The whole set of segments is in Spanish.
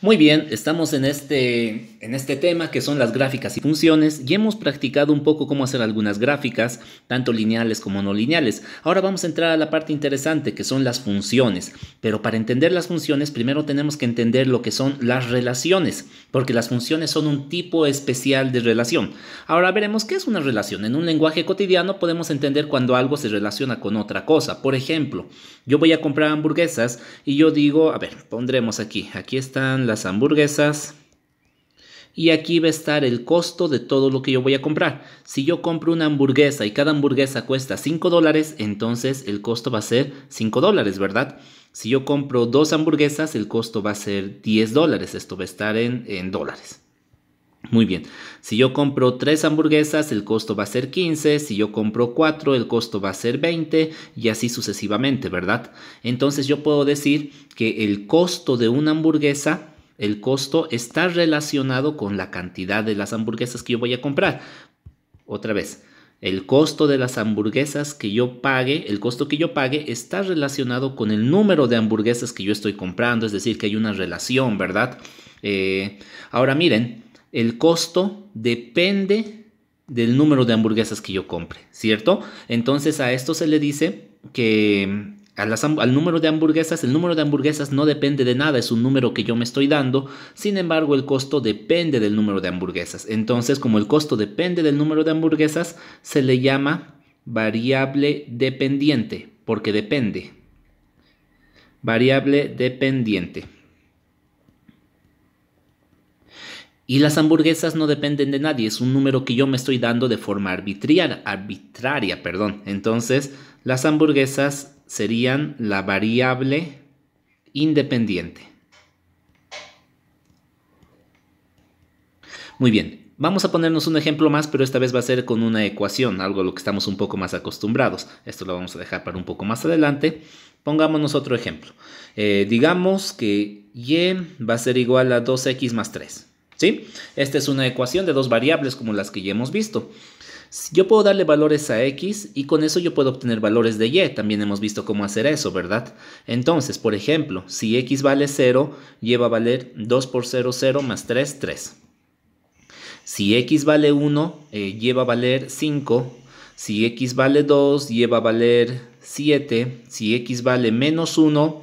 Muy bien, estamos en este, en este tema que son las gráficas y funciones y hemos practicado un poco cómo hacer algunas gráficas, tanto lineales como no lineales. Ahora vamos a entrar a la parte interesante que son las funciones, pero para entender las funciones primero tenemos que entender lo que son las relaciones, porque las funciones son un tipo especial de relación. Ahora veremos qué es una relación. En un lenguaje cotidiano podemos entender cuando algo se relaciona con otra cosa. Por ejemplo, yo voy a comprar hamburguesas y yo digo, a ver, pondremos aquí, aquí están las hamburguesas. Y aquí va a estar el costo de todo lo que yo voy a comprar. Si yo compro una hamburguesa y cada hamburguesa cuesta 5 dólares, entonces el costo va a ser 5 dólares, ¿verdad? Si yo compro dos hamburguesas, el costo va a ser 10 dólares. Esto va a estar en, dólares. Muy bien, si yo compro tres hamburguesas el costo va a ser 15, si yo compro cuatro, el costo va a ser 20 y así sucesivamente, ¿verdad? Entonces yo puedo decir que el costo de una hamburguesa el costo está relacionado con la cantidad de las hamburguesas que yo voy a comprar. Otra vez, el costo de las hamburguesas que yo pague, el costo que yo pague está relacionado con el número de hamburguesas que yo estoy comprando, es decir, que hay una relación, ¿verdad? Eh, ahora miren, el costo depende del número de hamburguesas que yo compre, ¿cierto? Entonces a esto se le dice que al número de hamburguesas, el número de hamburguesas no depende de nada, es un número que yo me estoy dando, sin embargo el costo depende del número de hamburguesas. Entonces, como el costo depende del número de hamburguesas, se le llama variable dependiente, porque depende. Variable dependiente. Y las hamburguesas no dependen de nadie, es un número que yo me estoy dando de forma arbitraria, arbitraria, perdón. Entonces, las hamburguesas serían la variable independiente. Muy bien, vamos a ponernos un ejemplo más, pero esta vez va a ser con una ecuación, algo a lo que estamos un poco más acostumbrados. Esto lo vamos a dejar para un poco más adelante. Pongámonos otro ejemplo. Eh, digamos que y va a ser igual a 2x más 3. ¿sí? Esta es una ecuación de dos variables como las que ya hemos visto. Yo puedo darle valores a X y con eso yo puedo obtener valores de Y. También hemos visto cómo hacer eso, ¿verdad? Entonces, por ejemplo, si X vale 0, lleva a valer 2 por 0, 0 más 3, 3. Si X vale 1, lleva eh, a valer 5. Si X vale 2, lleva a valer 7. Si X vale menos 1,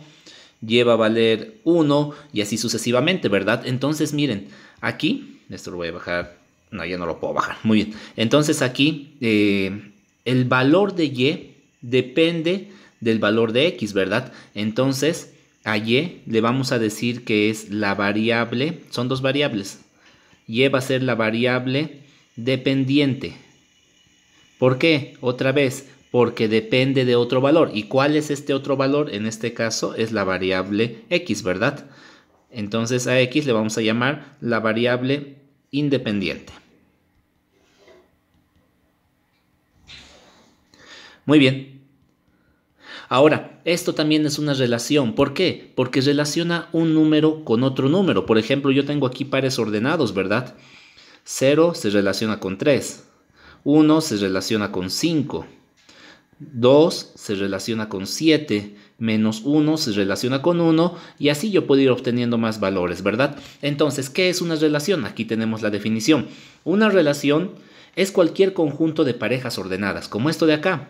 lleva a valer 1 y así sucesivamente, ¿verdad? Entonces, miren, aquí, esto lo voy a bajar no, ya no lo puedo bajar. Muy bien. Entonces aquí eh, el valor de Y depende del valor de X, ¿verdad? Entonces a Y le vamos a decir que es la variable, son dos variables. Y va a ser la variable dependiente. ¿Por qué? Otra vez, porque depende de otro valor. ¿Y cuál es este otro valor? En este caso es la variable X, ¿verdad? Entonces a X le vamos a llamar la variable independiente. Muy bien. Ahora, esto también es una relación. ¿Por qué? Porque relaciona un número con otro número. Por ejemplo, yo tengo aquí pares ordenados, ¿verdad? 0 se relaciona con 3. 1 se relaciona con 5. 2 se relaciona con 7 menos 1 se relaciona con 1 y así yo puedo ir obteniendo más valores, ¿verdad? Entonces, ¿qué es una relación? Aquí tenemos la definición. Una relación es cualquier conjunto de parejas ordenadas, como esto de acá.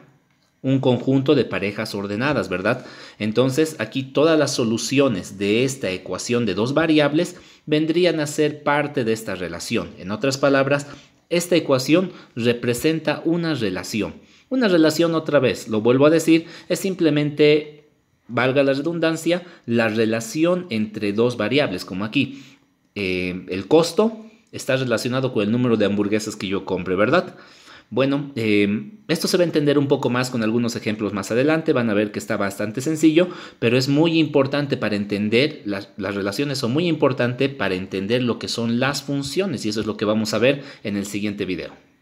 Un conjunto de parejas ordenadas, ¿verdad? Entonces aquí todas las soluciones de esta ecuación de dos variables vendrían a ser parte de esta relación. En otras palabras, esta ecuación representa una relación. Una relación, otra vez, lo vuelvo a decir, es simplemente valga la redundancia, la relación entre dos variables, como aquí. Eh, el costo está relacionado con el número de hamburguesas que yo compre, ¿verdad? Bueno, eh, esto se va a entender un poco más con algunos ejemplos más adelante, van a ver que está bastante sencillo, pero es muy importante para entender, las, las relaciones son muy importantes para entender lo que son las funciones y eso es lo que vamos a ver en el siguiente video.